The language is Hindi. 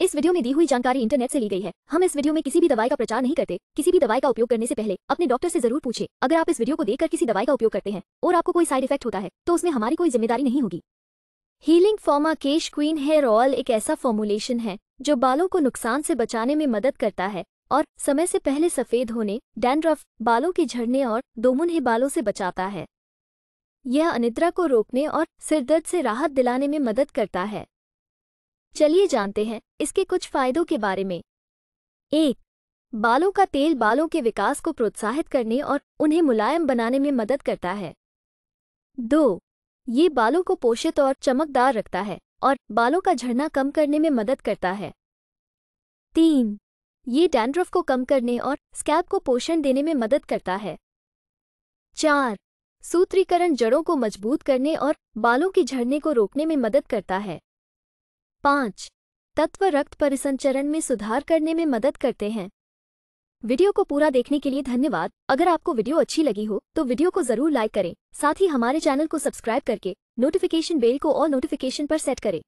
इस वीडियो में दी हुई जानकारी इंटरनेट से ली गई है हम इस वीडियो में किसी भी दवाई का प्रचार नहीं करते किसी भी दवाई का उपयोग करने से पहले अपने डॉक्टर से जरूर पूछे अगर आप इस वीडियो को देखकर किसी दवाई का उपयोग करते हैं और आपको कोई साइड इफेक्ट होता है तो उसमें हमारी कोई जिम्मेदारी नहीं होगी हीलिंग फॉर्मा केश क्वीन हेयर ऑयल एक ऐसा फॉर्मुलेशन है जो बालों को नुकसान से बचाने में मदद करता है और समय से पहले सफेद होने डैंड्रफ बालों के झड़ने और दोमुन बालों से बचाता है यह अनिद्रा को रोकने और सिरदर्द से राहत दिलाने में मदद करता है चलिए जानते हैं इसके कुछ फायदों के बारे में एक बालों का तेल बालों के विकास को प्रोत्साहित करने और उन्हें मुलायम बनाने में मदद करता है दो ये बालों को पोषित और चमकदार रखता है और बालों का झड़ना कम करने में मदद करता है तीन ये डैंड्रफ को कम करने और स्कैप को पोषण देने में मदद करता है चार सूत्रीकरण जड़ों को मजबूत करने और बालों के झड़ने को रोकने में मदद करता है पाँच तत्व रक्त परिसंचरण में सुधार करने में मदद करते हैं वीडियो को पूरा देखने के लिए धन्यवाद अगर आपको वीडियो अच्छी लगी हो तो वीडियो को जरूर लाइक करें साथ ही हमारे चैनल को सब्सक्राइब करके नोटिफिकेशन बेल को और नोटिफिकेशन पर सेट करें